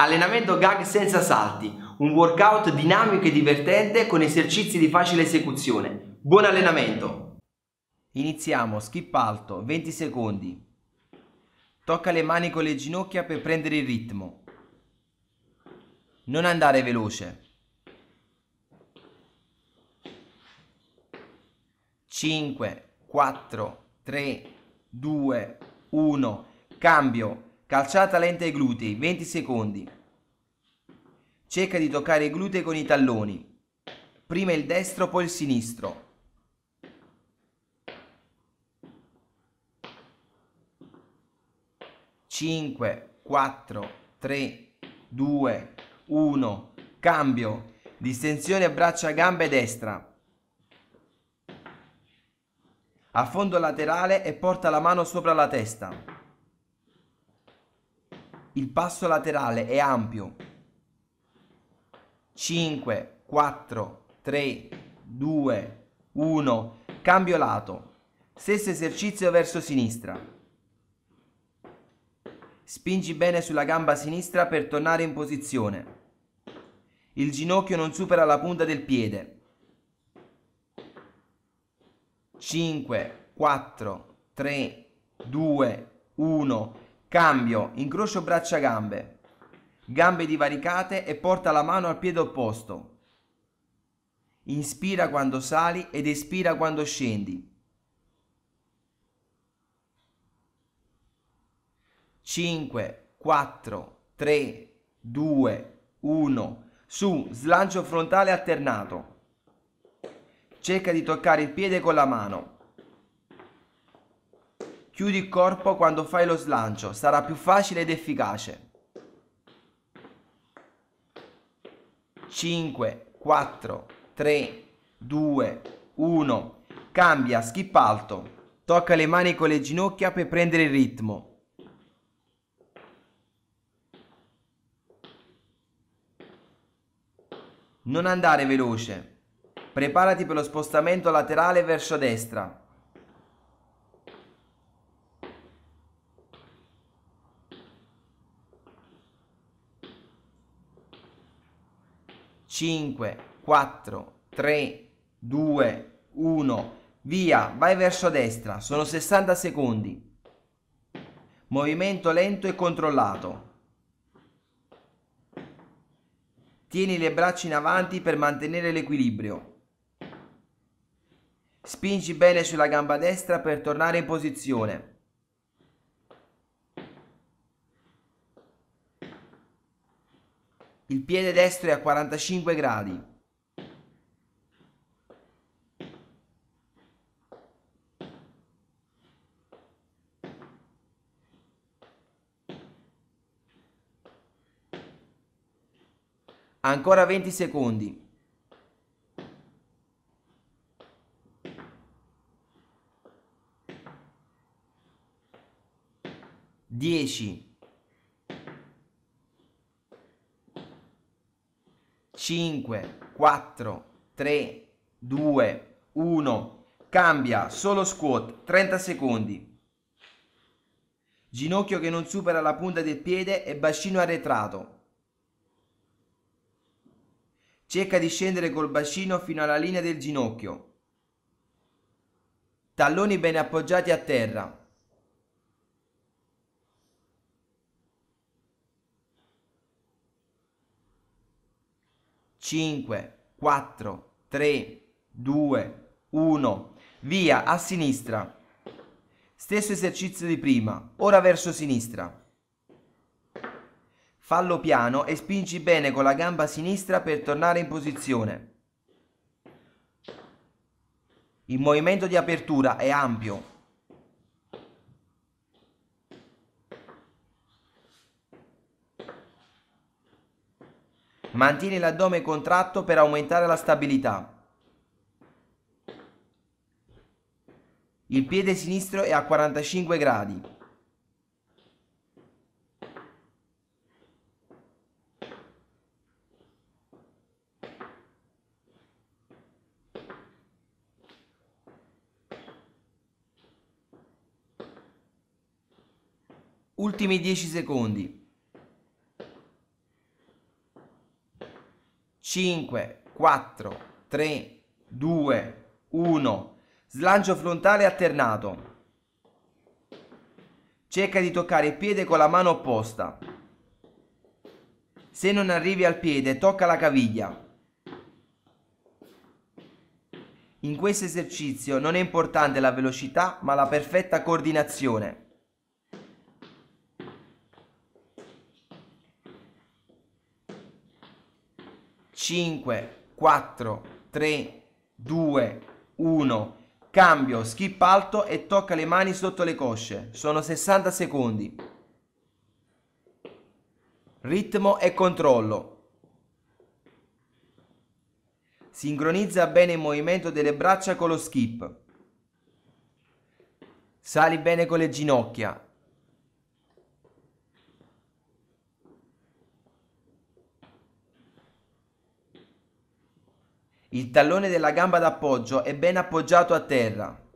Allenamento gag senza salti, un workout dinamico e divertente con esercizi di facile esecuzione. Buon allenamento! Iniziamo, skip alto, 20 secondi. Tocca le mani con le ginocchia per prendere il ritmo. Non andare veloce. 5, 4, 3, 2, 1, cambio, Calciata lenta ai glutei, 20 secondi. Cerca di toccare i glutei con i talloni. Prima il destro, poi il sinistro. Cinque, quattro, tre, due, uno. Cambio. Distensione braccia-gambe destra. Affondo laterale e porta la mano sopra la testa il passo laterale è ampio. 5, 4, 3, 2, 1, cambio lato. Stesso esercizio verso sinistra. Spingi bene sulla gamba sinistra per tornare in posizione. Il ginocchio non supera la punta del piede. 5, 4, 3, 2, 1. Cambio, incrocio braccia-gambe, gambe divaricate e porta la mano al piede opposto. Inspira quando sali ed espira quando scendi. 5, 4, 3, 2, 1. Su, slancio frontale alternato. Cerca di toccare il piede con la mano. Chiudi il corpo quando fai lo slancio, sarà più facile ed efficace. 5, 4, 3, 2, 1. Cambia, skip alto. Tocca le mani con le ginocchia per prendere il ritmo. Non andare veloce. Preparati per lo spostamento laterale verso destra. 5, 4, 3, 2, 1, via, vai verso destra, sono 60 secondi. Movimento lento e controllato. Tieni le braccia in avanti per mantenere l'equilibrio. Spingi bene sulla gamba destra per tornare in posizione. Il piede destro è a 45 gradi. Ancora 20 secondi. Dieci. 5, 4, 3, 2, 1. Cambia, solo squat, 30 secondi. Ginocchio che non supera la punta del piede e bacino arretrato. Cerca di scendere col bacino fino alla linea del ginocchio. Talloni ben appoggiati a terra. 5, 4, 3, 2, 1. Via a sinistra. Stesso esercizio di prima, ora verso sinistra. Fallo piano e spingi bene con la gamba sinistra per tornare in posizione. Il movimento di apertura è ampio, Mantieni l'addome contratto per aumentare la stabilità. Il piede sinistro è a 45 gradi. Ultimi 10 secondi. 5, 4, 3, 2, 1. Slancio frontale alternato. Cerca di toccare il piede con la mano opposta. Se non arrivi al piede, tocca la caviglia. In questo esercizio non è importante la velocità, ma la perfetta coordinazione. 5, 4, 3, 2, 1. Cambio, skip alto e tocca le mani sotto le cosce. Sono 60 secondi. Ritmo e controllo. Sincronizza bene il movimento delle braccia con lo skip. Sali bene con le ginocchia, Il tallone della gamba d'appoggio è ben appoggiato a terra.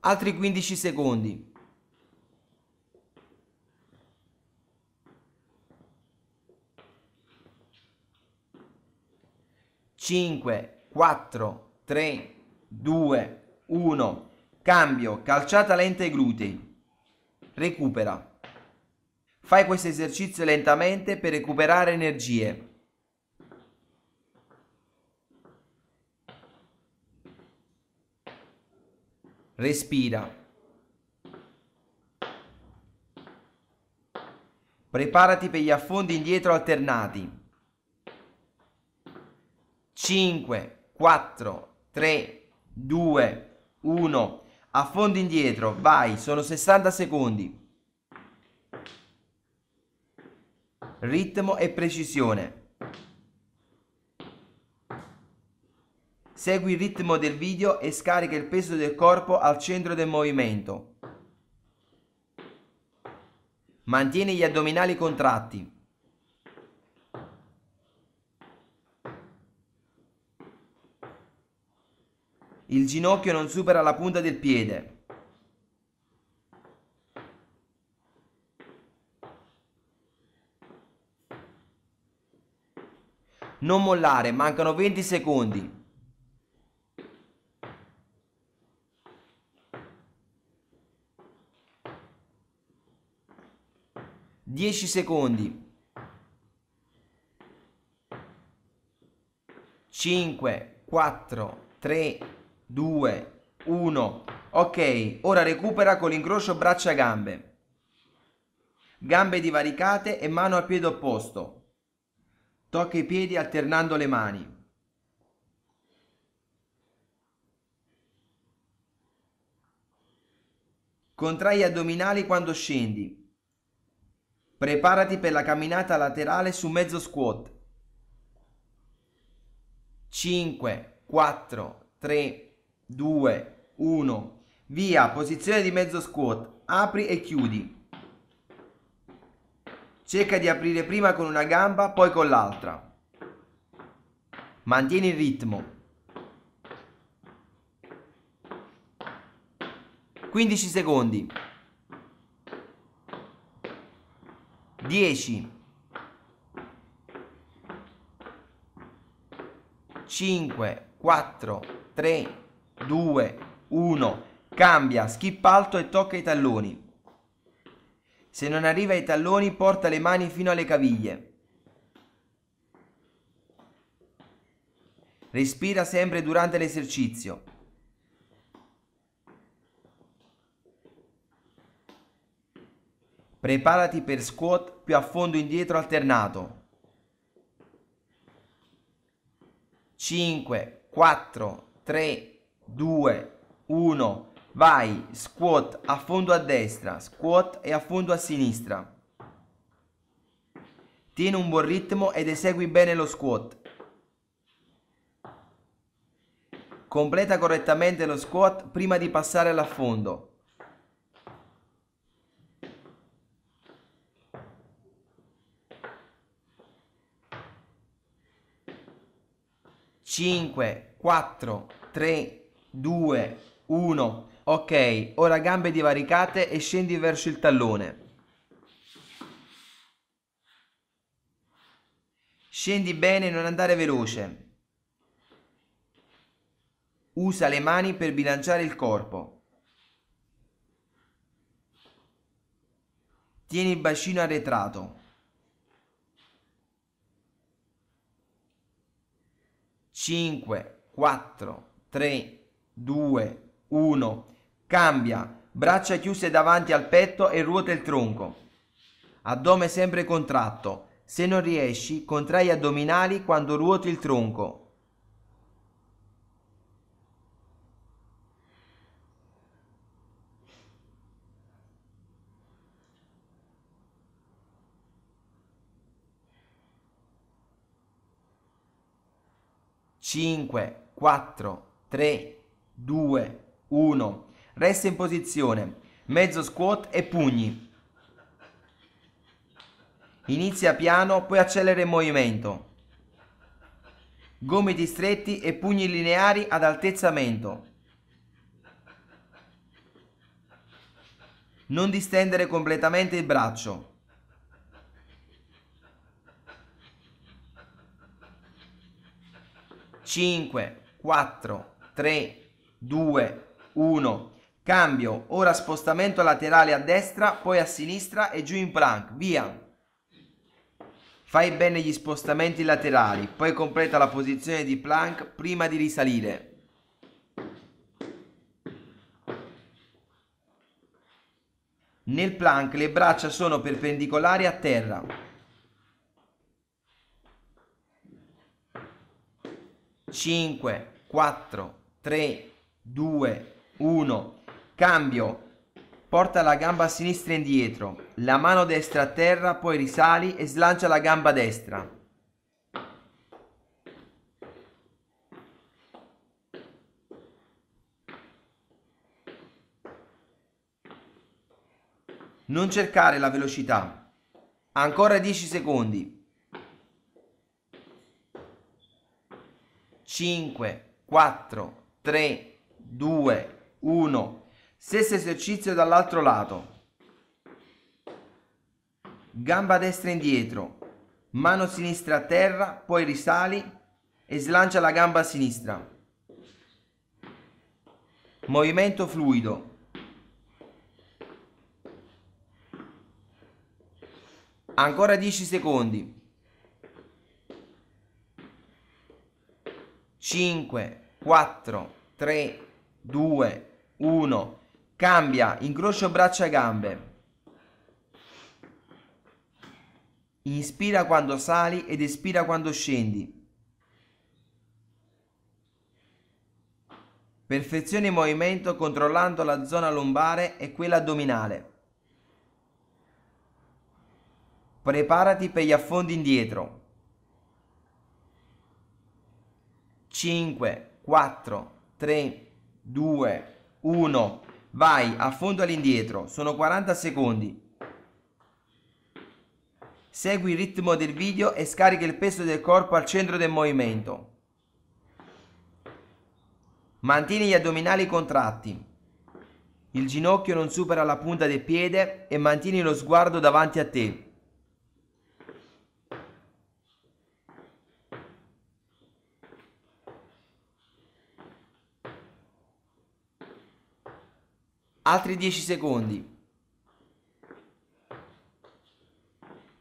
Altri 15 secondi. Cinque, 4, 3, 2, 1, cambio, calciata lenta ai glutei, recupera. Fai questo esercizio lentamente per recuperare energie. Respira. Preparati per gli affondi indietro alternati. 5 4, 3, 2, 1. A indietro, vai, sono 60 secondi. Ritmo e precisione. Segui il ritmo del video e scarica il peso del corpo al centro del movimento. Mantieni gli addominali contratti. Il ginocchio non supera la punta del piede. Non mollare, mancano 20 secondi. Dieci secondi. 5, 4, 3, 2, 1. Ok, ora recupera con l'incrocio braccia-gambe. Gambe divaricate e mano al piede opposto. Tocca i piedi alternando le mani. Contrai gli addominali quando scendi. Preparati per la camminata laterale su mezzo squat. 5, 4, 3, 2, 1, via, posizione di mezzo squat, apri e chiudi. Cerca di aprire prima con una gamba, poi con l'altra. Mantieni il ritmo. 15 secondi. 10 5 4 3 2, 1, cambia, skip alto e tocca i talloni. Se non arriva ai talloni porta le mani fino alle caviglie. Respira sempre durante l'esercizio. Preparati per squat più a fondo indietro alternato. 5, 4, 3, 2, 1, vai, squat a fondo a destra, squat e a fondo a sinistra. Tieni un buon ritmo ed esegui bene lo squat. Completa correttamente lo squat prima di passare all'affondo. Cinque, quattro, tre, 2, 1. Ok, ora gambe divaricate e scendi verso il tallone. Scendi bene non andare veloce. Usa le mani per bilanciare il corpo. Tieni il bacino arretrato. 5, 4, 3, 2, 1, cambia, braccia chiuse davanti al petto e ruota il tronco. Addome sempre contratto. Se non riesci, contrai addominali quando ruoti il tronco. Cinque, quattro, tre, 2, 1. Resta in posizione, mezzo squat e pugni. Inizia piano, poi accelera il movimento. Gomiti stretti e pugni lineari ad altezzamento. Non distendere completamente il braccio. Cinque, quattro, tre, 2, 1, cambio, ora spostamento laterale a destra, poi a sinistra e giù in plank, via. Fai bene gli spostamenti laterali, poi completa la posizione di plank prima di risalire. Nel plank le braccia sono perpendicolari a terra. Cinque, quattro, tre, 2, 1, cambio, porta la gamba sinistra indietro, la mano destra a terra, poi risali e slancia la gamba destra. Non cercare la velocità. Ancora 10 secondi. 5, 4, 3, 2, 1. Stesso esercizio dall'altro lato. Gamba destra indietro, mano sinistra a terra, poi risali e slancia la gamba a sinistra. Movimento fluido. Ancora 10 secondi. 5, 4, 3, 2, 1, cambia, incrocio braccia e gambe. Inspira quando sali ed espira quando scendi. Perfezione il movimento controllando la zona lombare e quella addominale. Preparati per gli affondi indietro. 5, 4, 3, 2, 1, vai affondo all'indietro, sono 40 secondi. Segui il ritmo del video e scarica il peso del corpo al centro del movimento. Mantieni gli addominali contratti. Il ginocchio non supera la punta del piede e mantieni lo sguardo davanti a te. altri 10 secondi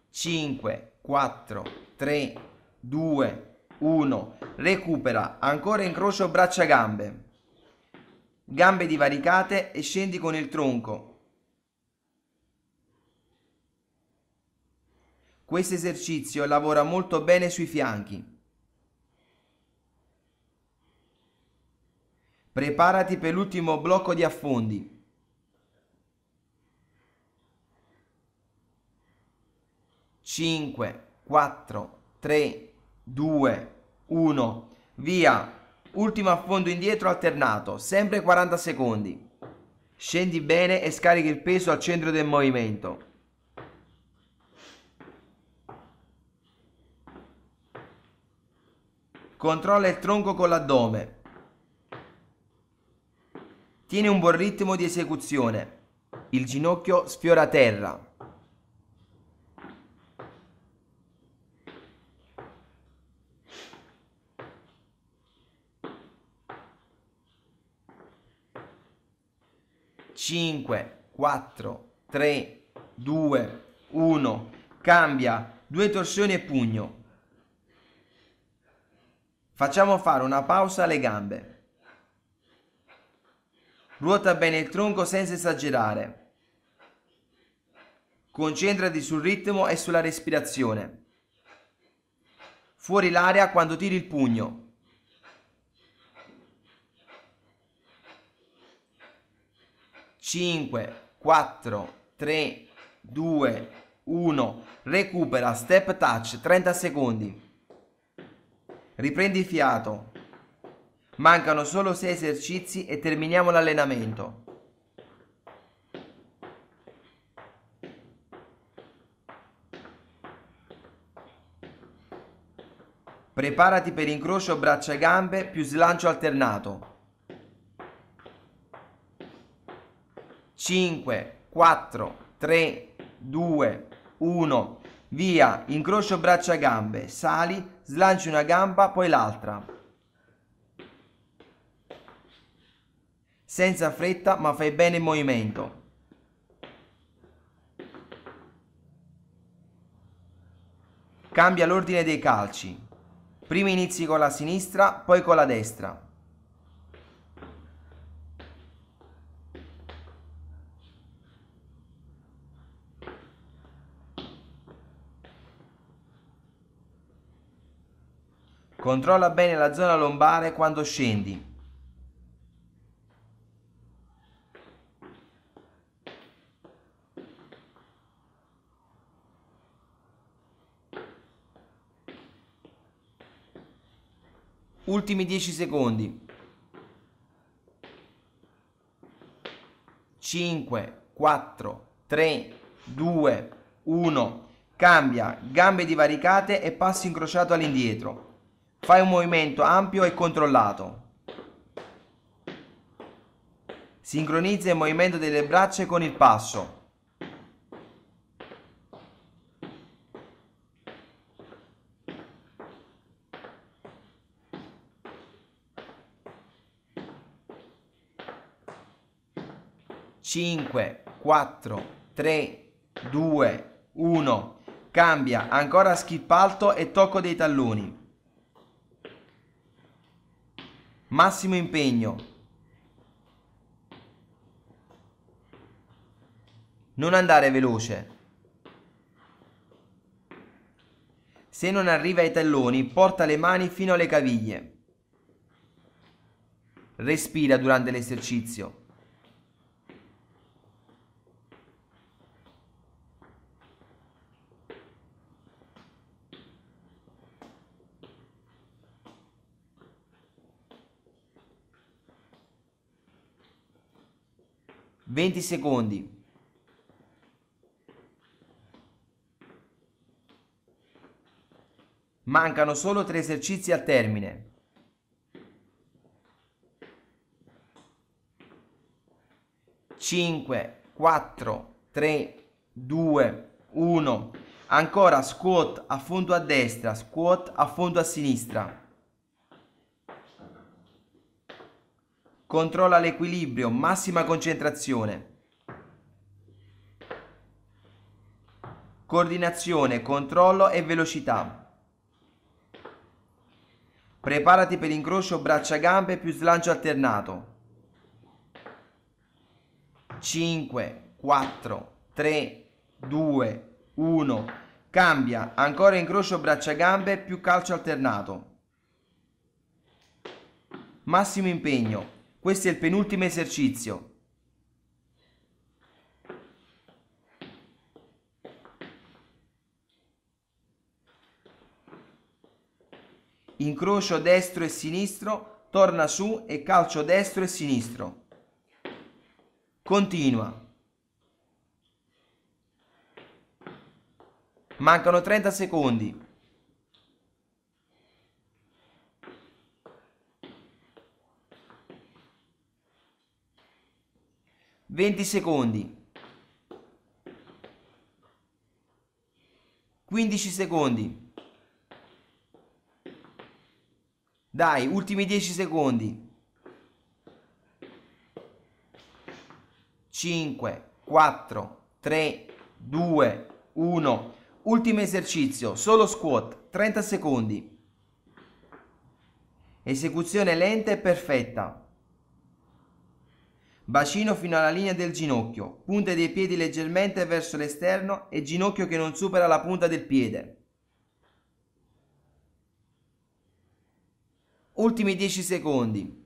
5 4 3 2 1 recupera ancora incrocio braccia gambe gambe divaricate e scendi con il tronco questo esercizio lavora molto bene sui fianchi preparati per l'ultimo blocco di affondi 5, 4, 3, 2, 1, via, ultimo affondo indietro alternato, sempre 40 secondi. Scendi bene e scarichi il peso al centro del movimento. Controlla il tronco con l'addome. Tieni un buon ritmo di esecuzione. Il ginocchio sfiora terra. 5, 4, 3, 2, 1, cambia, due torsioni e pugno. Facciamo fare una pausa alle gambe. Ruota bene il tronco senza esagerare. Concentrati sul ritmo e sulla respirazione. Fuori l'aria quando tiri il pugno. 5, 4, 3, 2, 1. Recupera, step touch, 30 secondi. Riprendi fiato. Mancano solo 6 esercizi e terminiamo l'allenamento. Preparati per incrocio braccia e gambe più slancio alternato. 5, 4, 3, 2, 1, via, incrocio braccia gambe, sali, slanci una gamba, poi l'altra. Senza fretta ma fai bene il movimento. Cambia l'ordine dei calci. Prima inizi con la sinistra, poi con la destra. Controlla bene la zona lombare quando scendi. Ultimi 10 secondi. 5, 4, 3, 2, 1. Cambia, gambe divaricate e passo incrociato all'indietro. Fai un movimento ampio e controllato. Sincronizza il movimento delle braccia con il passo. Cinque, quattro, tre, due, uno. Cambia, ancora skip alto e tocco dei talloni. Massimo impegno. Non andare veloce. Se non arriva ai talloni, porta le mani fino alle caviglie. Respira durante l'esercizio. 20 secondi. Mancano solo tre esercizi al termine. Cinque, quattro, tre, due, uno. Ancora squat a fondo a destra, squat a fondo a sinistra. Controlla l'equilibrio, massima concentrazione. Coordinazione, controllo e velocità. Preparati per incrocio braccia-gambe più slancio alternato. 5, 4, 3, 2, 1. Cambia, ancora incrocio braccia-gambe più calcio alternato. Massimo impegno, questo è il penultimo esercizio. Incrocio destro e sinistro, torna su e calcio destro e sinistro. Continua. Mancano 30 secondi. 20 secondi 15 secondi dai ultimi 10 secondi 5 4 3 2 1 ultimo esercizio solo squat 30 secondi esecuzione lenta e perfetta Bacino fino alla linea del ginocchio, punta dei piedi leggermente verso l'esterno e ginocchio che non supera la punta del piede. Ultimi 10 secondi.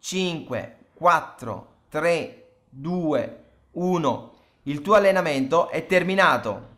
5, 4, 3, 2, 1. Il tuo allenamento è terminato.